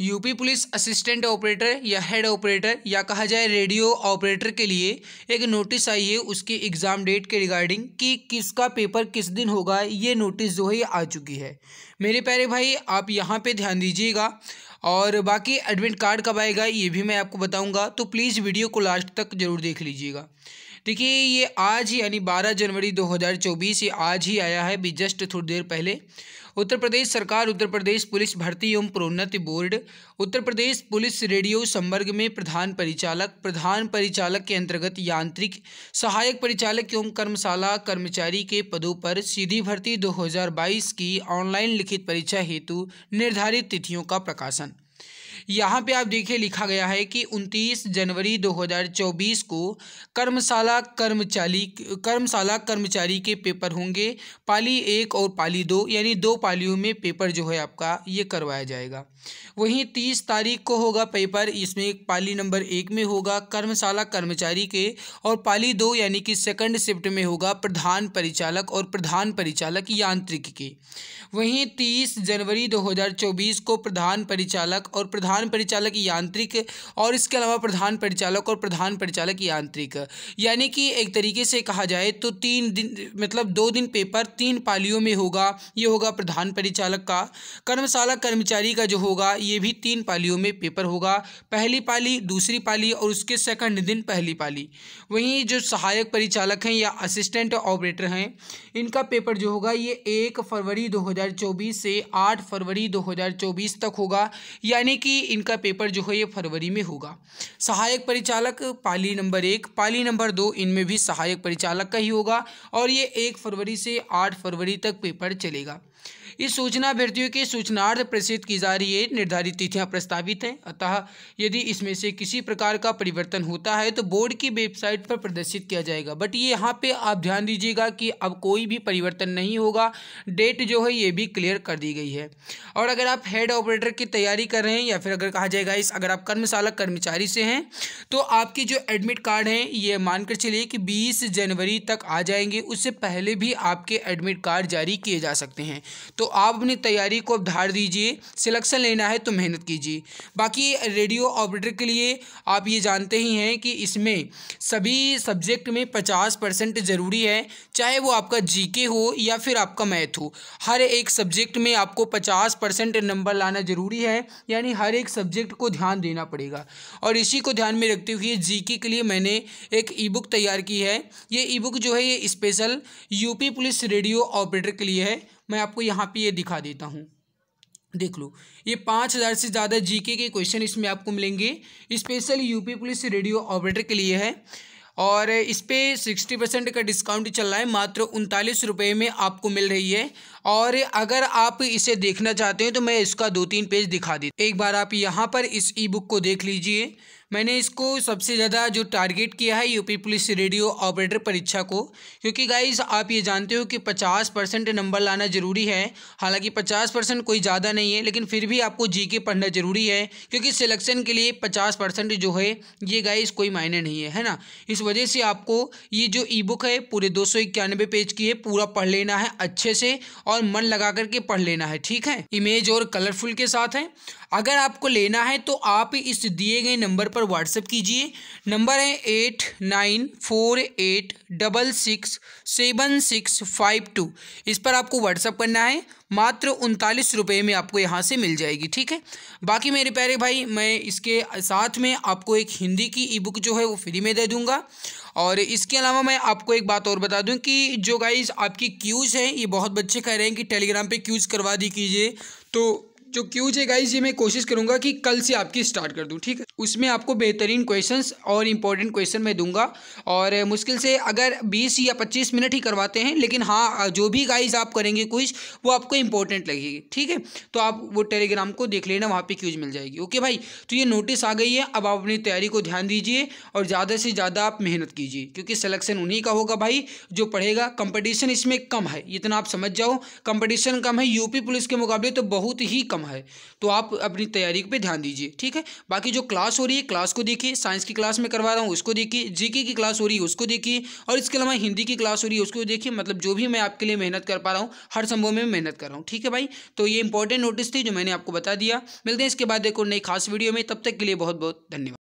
UP police assistant operator या head operator या कहा जाए रेडियो ऑपरेटर के लिए एक नोटिस आई है उसकी एग्ज़ाम डेट के रिगार्डिंग कि किसका पेपर किस दिन होगा ये नोटिस जो है आ चुकी है मेरे प्यारे भाई आप यहाँ पे ध्यान दीजिएगा और बाकी एडमिट कार्ड कब आएगा ये भी मैं आपको बताऊँगा तो प्लीज़ वीडियो को लास्ट तक ज़रूर देख लीजिएगा देखिए ये आज ही यानी 12 जनवरी 2024 ये आज ही आया है भी जस्ट थोड़ी देर पहले उत्तर प्रदेश सरकार उत्तर प्रदेश पुलिस भर्ती एवं प्रोन्नति board Uttar Pradesh police radio संवर्ग में प्रधान परिचालक प्रधान परिचालक के अंतर्गत यांत्रिक सहायक परिचालक एवं कर्मशाला कर्मचारी के पदों पर सीधी भर्ती 2022 की ऑनलाइन लिखित परीक्षा हेतु निर्धारित तिथियों का प्रकाशन यहाँ पे आप देखिए लिखा गया है कि 29 जनवरी 2024 को कर्मशाला कर्मचारी कर्मशाला कर्मचारी के पेपर होंगे पाली एक और पाली दो यानी दो पालियों में पेपर जो है आपका ये करवाया जाएगा वहीं 30 तारीख को होगा पेपर इसमें पाली नंबर एक में होगा कर्मशाला कर्मचारी के और पाली दो यानी कि सेकंड शिफ्ट में होगा प्रधान परिचालक और प्रधान परिचालक यांत्रिक के वहीं तीस जनवरी 2024 को प्रधान परिचालक और प्रधान प्रधान परिचालक यांत्रिक और इसके अलावा प्रधान परिचालक और प्रधान परिचालक यांत्रिक यानी कि एक तरीके से कहा जाए तो तीन दिन मतलब दो दिन पेपर तीन पालियों में होगा ये होगा प्रधान परिचालक का कर्मशाला कर्मचारी का जो होगा ये भी तीन पालियों में पेपर होगा पहली पाली दूसरी पाली और उसके सेकंड दिन पहली पाली वहीं जो सहायक परिचालक हैं या असिस्टेंट ऑपरेटर हैं इनका पेपर जो होगा ये एक फरवरी 2024 से आठ फरवरी 2024 तक होगा यानी कि इनका पेपर जो है ये फरवरी में होगा सहायक परिचालक पाली नंबर एक पाली नंबर दो इनमें भी सहायक परिचालक का ही होगा और ये एक फरवरी से आठ फरवरी तक पेपर चलेगा इस सूचना अभ्यर्थियों के सूचनार्थ प्रसिद्ध की जा रही है निर्धारित तिथियां प्रस्तावित हैं अतः यदि इसमें से किसी प्रकार का परिवर्तन होता है तो बोर्ड की वेबसाइट पर प्रदर्शित किया जाएगा बट ये यहाँ पे आप ध्यान दीजिएगा कि अब कोई भी परिवर्तन नहीं होगा डेट जो है ये भी क्लियर कर दी गई है और अगर आप हेड ऑपरेटर की तैयारी कर रहे हैं या फिर अगर कहा जाएगा इस अगर आप कर्मशाला कर्मचारी से हैं तो आपकी जो एडमिट कार्ड हैं ये मानकर चलिए कि बीस जनवरी तक आ जाएंगे उससे पहले भी आपके एडमिट कार्ड जारी किए जा सकते हैं तो तो आप अपनी तैयारी को धार दीजिए सिलेक्शन लेना है तो मेहनत कीजिए बाकी रेडियो ऑपरेटर के लिए आप ये जानते ही हैं कि इसमें सभी सब्जेक्ट में पचास परसेंट ज़रूरी है चाहे वो आपका जीके हो या फिर आपका मैथ हो हर एक सब्जेक्ट में आपको पचास परसेंट नंबर लाना ज़रूरी है यानी हर एक सब्जेक्ट को ध्यान देना पड़ेगा और इसी को ध्यान में रखते हुए जी के लिए मैंने एक ई बुक तैयार की है ये ई बुक जो है ये special UP police radio operator के लिए है मैं आपको यहाँ पे ये दिखा देता हूँ देख लो ये पाँच हज़ार से ज़्यादा जीके के क्वेश्चन इसमें आपको मिलेंगे special UP police radio operator के लिए है और इस पर सिक्सटी परसेंट का डिस्काउंट चल रहा है मात्र उनतालीस रुपये में आपको मिल रही है और अगर आप इसे देखना चाहते हैं तो मैं इसका दो तीन पेज दिखा दी एक बार आप यहाँ पर इस ई बुक को देख लीजिए मैंने इसको सबसे ज़्यादा जो टारगेट किया है यूपी पुलिस रेडियो ऑपरेटर परीक्षा को क्योंकि गाइज आप ये जानते हो कि पचास परसेंट नंबर लाना ज़रूरी है हालांकि पचास परसेंट कोई ज़्यादा नहीं है लेकिन फिर भी आपको जी के पढ़ना ज़रूरी है क्योंकि सिलेक्शन के लिए पचास परसेंट जो है ये गाइज कोई मायने नहीं है है ना इस वजह से आपको ये जो ई बुक है पूरे दो पेज की है पूरा पढ़ लेना है अच्छे से और मन लगा करके पढ़ लेना है ठीक है इमेज और कलरफुल के साथ है अगर आपको लेना है तो आप इस दिए गए नंबर पर पर व्हाट्सएप कीजिए नंबर है eight nine four eight double six seven six five two इस पर आपको व्हाट्सअप करना है मात्र उनतालीस रुपये में आपको यहाँ से मिल जाएगी ठीक है बाकी मेरे प्यारे भाई मैं इसके साथ में आपको एक हिंदी की ई बुक जो है वो फ्री में दे दूँगा और इसके अलावा मैं आपको एक बात और बता दूं कि जो गाइज आपकी क्यूज़ हैं ये बहुत बच्चे कह रहे हैं कि टेलीग्राम पे क्यूज़ करवा दी कीजिए तो जो क्यूज है गाइज ये मैं कोशिश करूंगा कि कल से आपकी स्टार्ट कर दूँ ठीक है उसमें आपको बेहतरीन क्वेश्चंस और इम्पोर्टेंट क्वेश्चन मैं दूंगा और मुश्किल से अगर 20 या 25 मिनट ही करवाते हैं लेकिन हाँ जो भी गाइज आप करेंगे क्विज वो आपको इंपॉर्टेंट लगेगी ठीक है तो आप वो टेलीग्राम को देख लेना वहाँ पर क्यूज मिल जाएगी ओके भाई तो ये नोटिस आ गई है अब आप अपनी तैयारी को ध्यान दीजिए और ज़्यादा से ज़्यादा आप मेहनत कीजिए क्योंकि सलेक्शन उन्हीं का होगा भाई जो पढ़ेगा कंपटीशन इसमें कम है इतना आप समझ जाओ कंपटीशन कम है यूपी पुलिस के मुकाबले तो बहुत ही कम कम है तो आप अपनी तैयारी पे ध्यान दीजिए ठीक है बाकी जो क्लास हो रही है क्लास को देखिए साइंस की क्लास में करवा रहा हूँ उसको देखिए जीके की क्लास हो रही है उसको देखिए और इसके अलावा हिंदी की क्लास हो रही है उसको देखिए मतलब जो भी मैं आपके लिए मेहनत कर पा रहा हूँ हर संभव में मेहनत कर रहा हूँ ठीक है भाई तो ये इंपॉर्टेंट नोटिस थी जो मैंने आपको बता दिया मिलते हैं इसके बाद एक और नई खास वीडियो में तब तक के लिए बहुत बहुत धन्यवाद